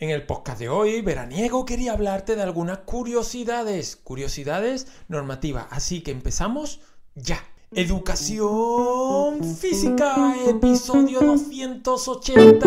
En el podcast de hoy, veraniego, quería hablarte de algunas curiosidades, curiosidades normativas. Así que empezamos ya. Educación física, episodio 288.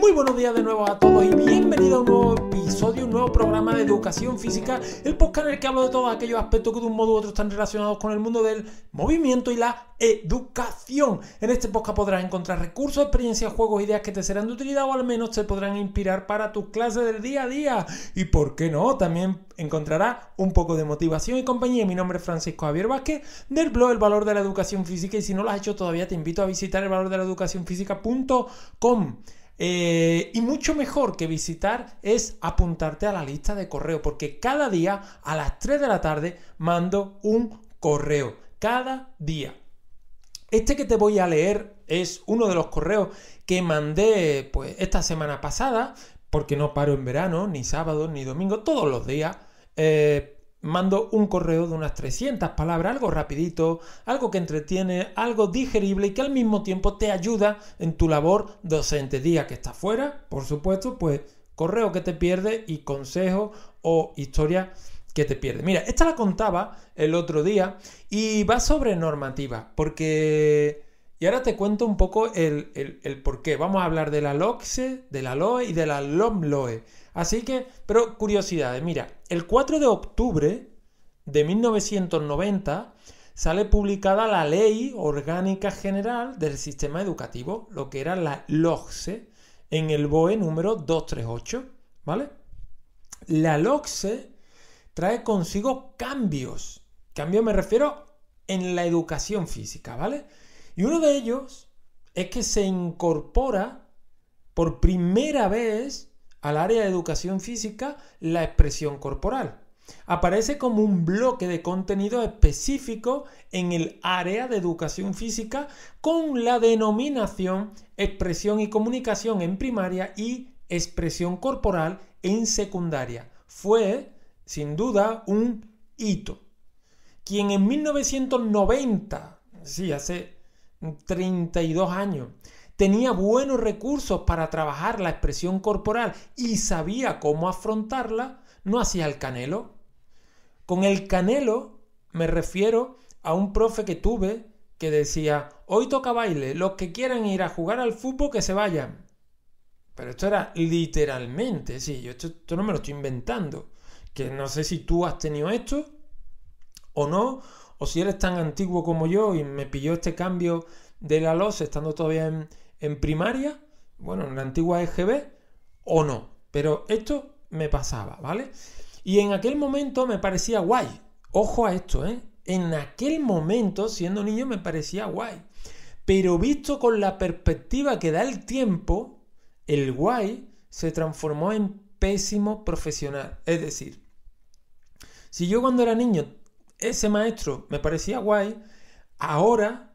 Muy buenos días de nuevo a todos y bienvenidos a un nuevo episodio de un nuevo programa de educación física, el podcast en el que hablo de todos aquellos aspectos que de un modo u otro están relacionados con el mundo del movimiento y la educación. En este podcast podrás encontrar recursos, experiencias, juegos, ideas que te serán de utilidad o al menos te podrán inspirar para tus clases del día a día. Y por qué no, también encontrarás un poco de motivación y compañía. Mi nombre es Francisco Javier Vázquez del blog El Valor de la Educación Física y si no lo has hecho todavía te invito a visitar el valor de la educación física.com. Eh, y mucho mejor que visitar es apuntarte a la lista de correo, porque cada día a las 3 de la tarde mando un correo. Cada día. Este que te voy a leer es uno de los correos que mandé pues, esta semana pasada, porque no paro en verano, ni sábado, ni domingo, todos los días. Eh, mando un correo de unas 300 palabras, algo rapidito, algo que entretiene, algo digerible y que al mismo tiempo te ayuda en tu labor docente. Día que está fuera, por supuesto, pues correo que te pierde y consejo o historia que te pierde. Mira, esta la contaba el otro día y va sobre normativa, porque y ahora te cuento un poco el, por qué. Vamos a hablar de la LOCSE, de la LOE y de la LOMLOE. Así que, pero curiosidades, mira, el 4 de octubre de 1990 sale publicada la Ley Orgánica General del Sistema Educativo, lo que era la LOCSE, en el BOE número 238, ¿vale? La LOCSE trae consigo cambios. Cambio me refiero en la educación física, ¿vale? Y uno de ellos es que se incorpora por primera vez al área de educación física la expresión corporal. Aparece como un bloque de contenido específico en el área de educación física con la denominación expresión y comunicación en primaria y expresión corporal en secundaria. Fue, sin duda, un hito. Quien en 1990, sí, hace 32 años. Tenía buenos recursos para trabajar la expresión corporal y sabía cómo afrontarla, no hacía el canelo. Con el canelo me refiero a un profe que tuve que decía, hoy toca baile, los que quieran ir a jugar al fútbol que se vayan. Pero esto era literalmente, sí, yo esto no me lo estoy inventando. Que no sé si tú has tenido esto o no, o si eres tan antiguo como yo y me pilló este cambio de la LOS estando todavía en, en primaria, bueno, en la antigua EGB, o no. Pero esto me pasaba, ¿vale? Y en aquel momento me parecía guay. Ojo a esto, ¿eh? En aquel momento, siendo niño, me parecía guay. Pero visto con la perspectiva que da el tiempo, el guay se transformó en pésimo profesional. Es decir, si yo cuando era niño ese maestro me parecía guay, ahora,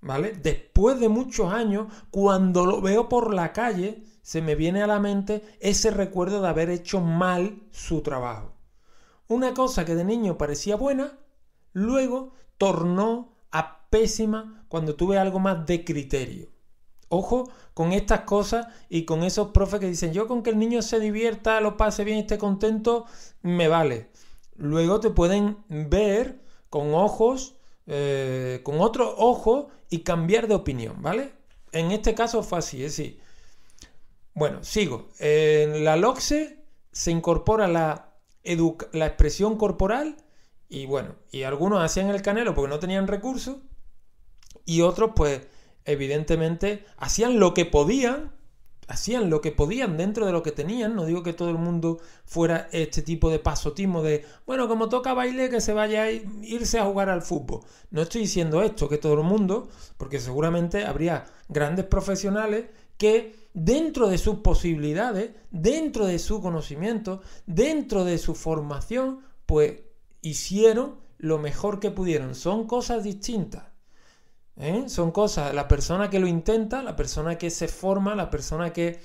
¿vale? Después de muchos años, cuando lo veo por la calle, se me viene a la mente ese recuerdo de haber hecho mal su trabajo. Una cosa que de niño parecía buena, luego tornó a pésima cuando tuve algo más de criterio. Ojo con estas cosas y con esos profes que dicen, yo con que el niño se divierta, lo pase bien, y esté contento, me vale luego te pueden ver con ojos, eh, con otro ojo y cambiar de opinión, ¿vale? En este caso fue así, es decir, bueno, sigo. En la LOXE se incorpora la, la expresión corporal y bueno, y algunos hacían el canelo porque no tenían recursos y otros pues evidentemente hacían lo que podían hacían lo que podían dentro de lo que tenían. No digo que todo el mundo fuera este tipo de pasotismo de, bueno, como toca baile, que se vaya a irse a jugar al fútbol. No estoy diciendo esto, que todo el mundo, porque seguramente habría grandes profesionales que dentro de sus posibilidades, dentro de su conocimiento, dentro de su formación, pues hicieron lo mejor que pudieron. Son cosas distintas. ¿eh? Son cosas, la persona que lo intenta, la persona que se forma, la persona que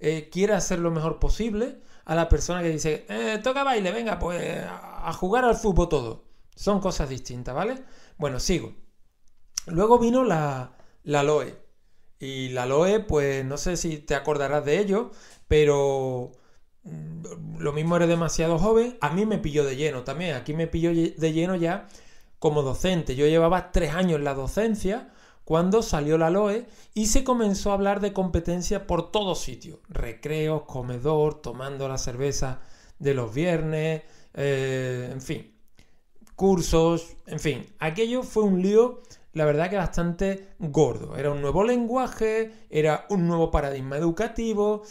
eh, quiere hacer lo mejor posible, a la persona que dice, eh, toca baile, venga, pues a jugar al fútbol todo. Son cosas distintas, ¿vale? Bueno, sigo. Luego vino la, la LOE. Y la LOE, pues no sé si te acordarás de ello, pero mm, lo mismo eres demasiado joven. A mí me pilló de lleno también. Aquí me pilló de lleno ya como docente. Yo llevaba tres años en la docencia cuando salió la LOE y se comenzó a hablar de competencia por todo sitio. Recreos, comedor, tomando la cerveza de los viernes, eh, en fin, cursos, en fin. Aquello fue un lío, la verdad que bastante gordo. Era un nuevo lenguaje, era un nuevo paradigma educativo,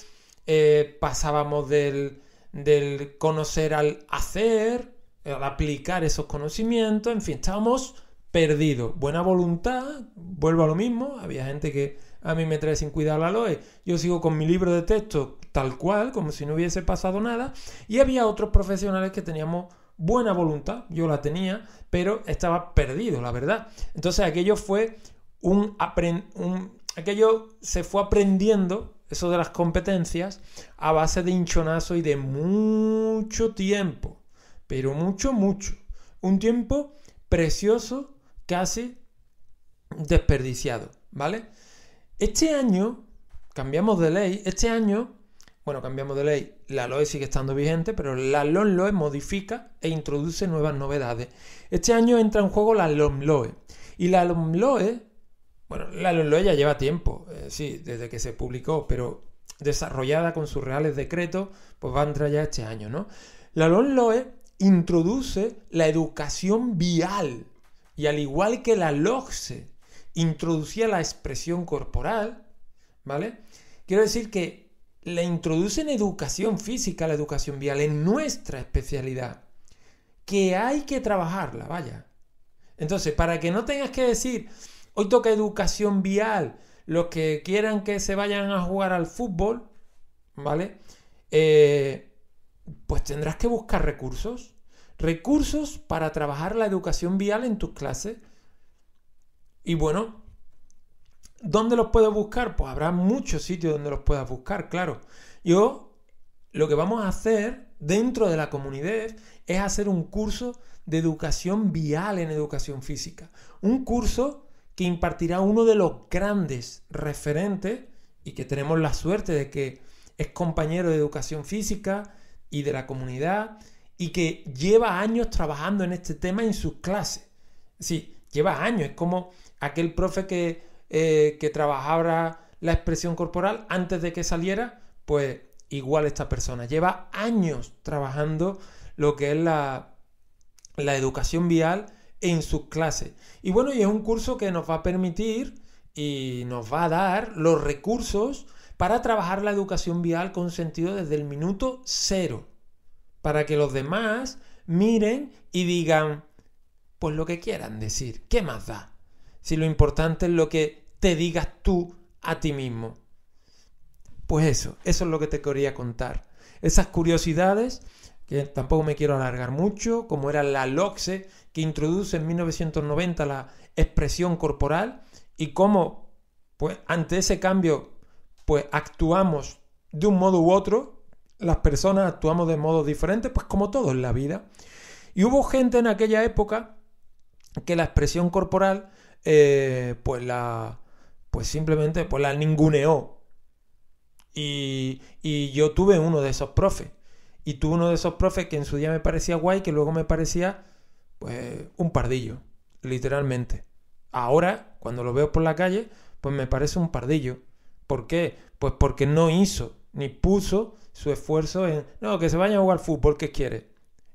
eh, pasábamos del, del conocer al hacer, eh, aplicar esos conocimientos, en fin, estábamos perdidos. Buena voluntad, vuelvo a lo mismo, había gente que a mí me trae sin cuidar la LOE, yo sigo con mi libro de texto tal cual, como si no hubiese pasado nada, y había otros profesionales que teníamos buena voluntad, yo la tenía, pero estaba perdido, la verdad. Entonces aquello fue un, un aquello se fue aprendiendo eso de las competencias a base de hinchonazo y de mucho tiempo pero mucho, mucho. Un tiempo precioso, casi desperdiciado, ¿vale? Este año, cambiamos de ley, este año, bueno, cambiamos de ley, la LOE sigue estando vigente, pero la LOMLOE modifica e introduce nuevas novedades. Este año entra en juego la LOMLOE. Y la LOMLOE, bueno, la LOE ya lleva tiempo, eh, sí, desde que se publicó, pero desarrollada con sus reales decretos, pues va a entrar ya este año, ¿no? La LOMLOE introduce la educación vial y al igual que la LOGSE introducía la expresión corporal, ¿vale? Quiero decir que la introducen educación física, la educación vial, en nuestra especialidad, que hay que trabajarla, vaya. Entonces, para que no tengas que decir, hoy toca educación vial, los que quieran que se vayan a jugar al fútbol, ¿vale? Eh, pues tendrás que buscar recursos recursos para trabajar la educación vial en tus clases. Y bueno, ¿dónde los puedo buscar? Pues habrá muchos sitios donde los puedas buscar, claro. Yo lo que vamos a hacer dentro de la comunidad es hacer un curso de educación vial en educación física. Un curso que impartirá uno de los grandes referentes y que tenemos la suerte de que es compañero de educación física y de la comunidad y que lleva años trabajando en este tema en sus clases. Sí, lleva años, es como aquel profe eh, que, trabajaba la expresión corporal antes de que saliera, pues igual esta persona. Lleva años trabajando lo que es la, la educación vial en sus clases. Y bueno, y es un curso que nos va a permitir y nos va a dar los recursos para trabajar la educación vial con sentido desde el minuto cero para que los demás miren y digan, pues lo que quieran decir, ¿qué más da? Si lo importante es lo que te digas tú a ti mismo. Pues eso, eso es lo que te quería contar. Esas curiosidades, que tampoco me quiero alargar mucho, como era la LOXE, que introduce en 1990 la expresión corporal, y cómo, pues, ante ese cambio, pues actuamos de un modo u otro, las personas actuamos de modos diferentes, pues como todo en la vida. Y hubo gente en aquella época que la expresión corporal, eh, pues la, pues simplemente, pues la ninguneó. Y, y yo tuve uno de esos profes. Y tuve uno de esos profes que en su día me parecía guay, que luego me parecía, pues, un pardillo, literalmente. Ahora, cuando lo veo por la calle, pues me parece un pardillo. ¿Por qué? Pues porque no hizo ni puso su esfuerzo en, no, que se vayan a jugar fútbol, que quiere?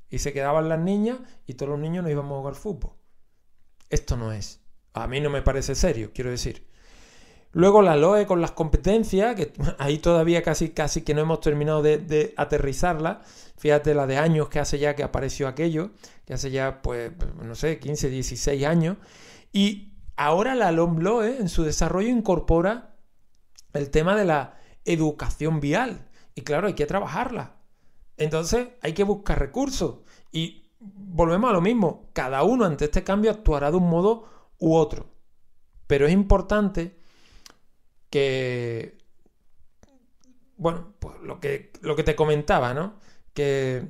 Y se quedaban las niñas y todos los niños no íbamos a jugar fútbol. Esto no es. A mí no me parece serio, quiero decir. Luego la LOE con las competencias, que ahí todavía casi, casi que no hemos terminado de, aterrizarla. Fíjate la de años que hace ya que apareció aquello, que hace ya, pues, no sé, 15, 16 años. Y ahora la LOE en su desarrollo incorpora el tema de la educación vial, y claro, hay que trabajarla. Entonces hay que buscar recursos. Y volvemos a lo mismo. Cada uno ante este cambio actuará de un modo u otro. Pero es importante que, bueno, pues lo que, lo que te comentaba, ¿no? Que,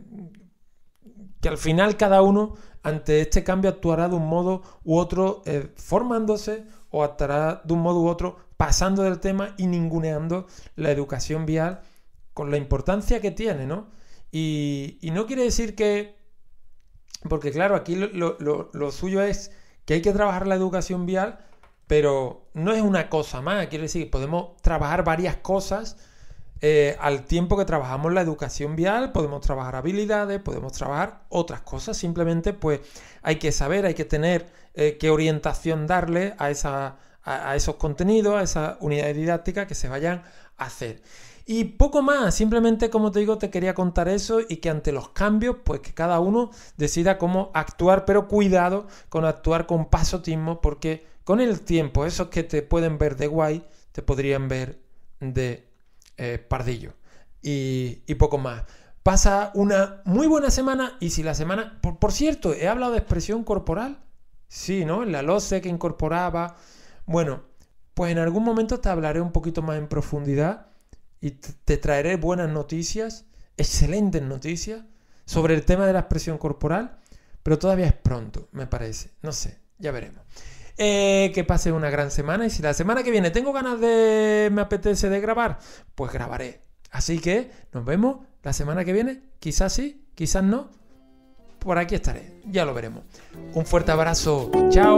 que al final cada uno ante este cambio actuará de un modo u otro eh, formándose o actuará de un modo u otro pasando del tema y ninguneando la educación vial con la importancia que tiene, ¿no? Y, no quiere decir que, porque claro, aquí lo, suyo es que hay que trabajar la educación vial, pero no es una cosa más, Quiere decir, que podemos trabajar varias cosas eh, al tiempo que trabajamos la educación vial, podemos trabajar habilidades, podemos trabajar otras cosas, simplemente pues hay que saber, hay que tener eh, qué orientación darle a, esa, a esos contenidos, a esas unidades didácticas que se vayan a hacer. Y poco más, simplemente como te digo, te quería contar eso y que ante los cambios, pues que cada uno decida cómo actuar, pero cuidado con actuar con pasotismo, porque con el tiempo, esos que te pueden ver de guay, te podrían ver de eh, pardillo. Y, poco más. Pasa una muy buena semana y si la semana... Por, por, cierto, he hablado de expresión corporal. Sí, ¿no? En la LOCE que incorporaba. Bueno, pues en algún momento te hablaré un poquito más en profundidad y te traeré buenas noticias, excelentes noticias, sobre el tema de la expresión corporal, pero todavía es pronto, me parece. No sé, ya veremos. Eh, que pase una gran semana y si la semana que viene tengo ganas de, me apetece de grabar, pues grabaré. Así que nos vemos la semana que viene, quizás sí, quizás no. Por aquí estaré, ya lo veremos. Un fuerte abrazo, chao.